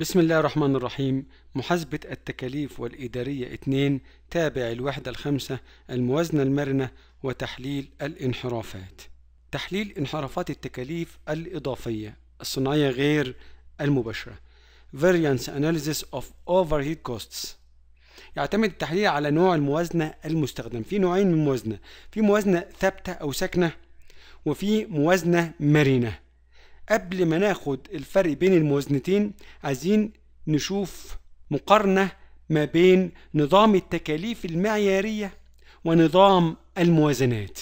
بسم الله الرحمن الرحيم محاسبة التكاليف والإدارية 2 تابع الوحدة الخامسة الموازنة المرنة وتحليل الانحرافات تحليل انحرافات التكاليف الإضافية الصناعية غير المباشرة Variance Analysis of Overhead Costs يعتمد التحليل على نوع الموازنة المستخدم في نوعين من الموازنة في موازنة ثابتة أو ساكنة وفي موازنة مرنة قبل ما ناخد الفرق بين الموازنتين عايزين نشوف مقارنة ما بين نظام التكاليف المعيارية ونظام الموازنات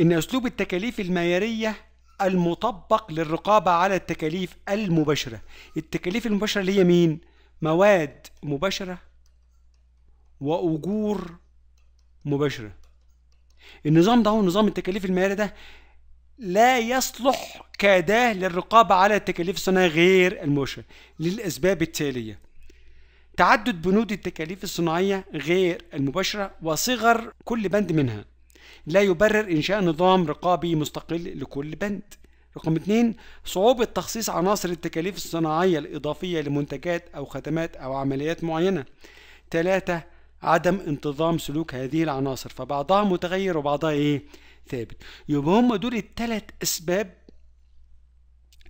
إن أسلوب التكاليف المعيارية المطبق للرقابة على التكاليف المباشرة التكاليف المباشرة اللي هي مين؟ مواد مباشرة وأجور مباشرة النظام ده هو نظام التكاليف المعيارية ده لا يصلح كاداه للرقابة على التكاليف الصناعية غير الموشن للأسباب التالية تعدد بنود التكاليف الصناعية غير المباشرة وصغر كل بند منها لا يبرر إنشاء نظام رقابي مستقل لكل بند رقم اثنين صعوبة تخصيص عناصر التكاليف الصناعية الإضافية لمنتجات أو خدمات أو عمليات معينة ثلاثة عدم انتظام سلوك هذه العناصر فبعضها متغير وبعضها إيه ثابت يبقى هم دول الثلاث اسباب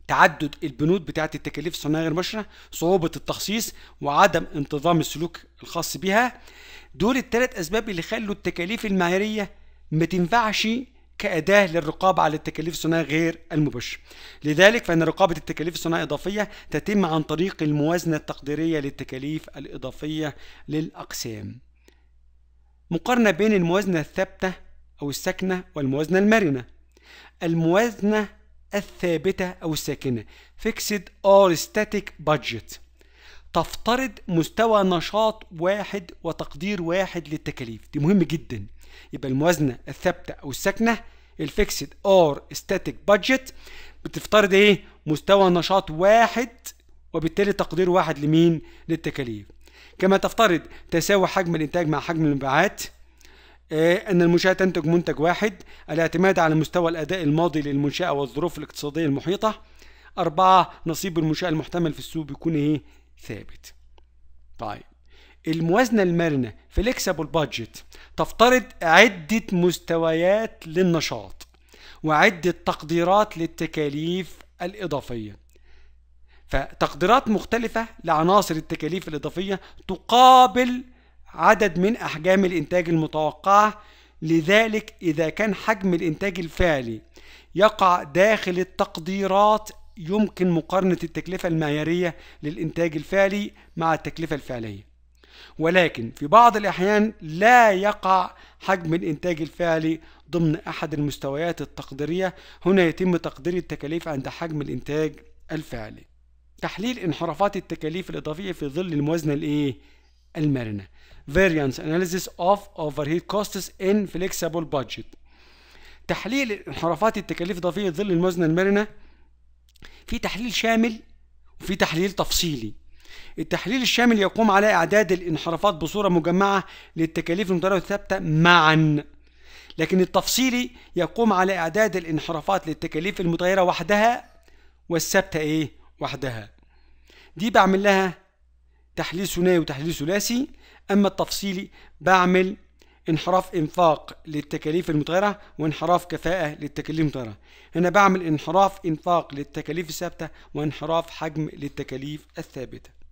تعدد البنود بتاعه التكاليف الصناعيه غير مباشره صعوبه التخصيص وعدم انتظام السلوك الخاص بها دول الثلاث اسباب اللي خلوا التكاليف المعياريه ما تنفعش كأداة للرقابة على التكاليف الصناعية غير المباشرة. لذلك فإن رقابة التكاليف الصناعية الإضافية تتم عن طريق الموازنة التقديرية للتكاليف الإضافية للأقسام. مقارنة بين الموازنة الثابتة أو الساكنة والموازنة المرنة الموازنة الثابتة أو الساكنة fixed or static budget تفترض مستوى نشاط واحد وتقدير واحد للتكاليف دي مهم جدا يبقى الموازنة الثابتة أو الساكنة الفيكسد اور ستاتيك بادجت بتفترض ايه مستوى نشاط واحد وبالتالي تقدير واحد لمين للتكاليف كما تفترض تساوي حجم الانتاج مع حجم المبيعات آه، أن المنشأة تنتج منتج واحد الاعتماد على مستوى الأداء الماضي للمنشأة والظروف الاقتصادية المحيطة أربعة نصيب المنشأة المحتمل في السوق بيكون إيه ثابت طيب الموازنة المرنة فليكسبل بادجت تفترض عدة مستويات للنشاط وعدة تقديرات للتكاليف الإضافية فتقديرات مختلفة لعناصر التكاليف الإضافية تقابل عدد من أحجام الإنتاج المتوقعة لذلك إذا كان حجم الإنتاج الفعلي يقع داخل التقديرات يمكن مقارنة التكلفة المعيارية للإنتاج الفعلي مع التكلفة الفعلية ولكن في بعض الأحيان لا يقع حجم الإنتاج الفعلي ضمن أحد المستويات التقديرية هنا يتم تقدير التكاليف عند حجم الإنتاج الفعلي تحليل انحرافات التكاليف الإضافية في ظل الموازنة الإيه؟ المرنة variance analysis of overhead costs in flexible budget تحليل انحرافات التكاليف الإضافية ظل الموازنة المرنة في تحليل شامل وفي تحليل تفصيلي التحليل الشامل يقوم على إعداد الانحرافات بصورة مجمعة للتكاليف المتغيرة والثابتة معا لكن التفصيلي يقوم على إعداد الانحرافات للتكاليف المتغيرة وحدها والثابتة إيه وحدها دي بعمل لها تحليل ثنائي وتحليل ثلاثي أما التفصيلي بعمل انحراف انفاق للتكاليف المتغيرة وانحراف كفاءة للتكاليف المتغيرة هنا بعمل انحراف انفاق للتكاليف الثابتة وانحراف حجم للتكاليف الثابتة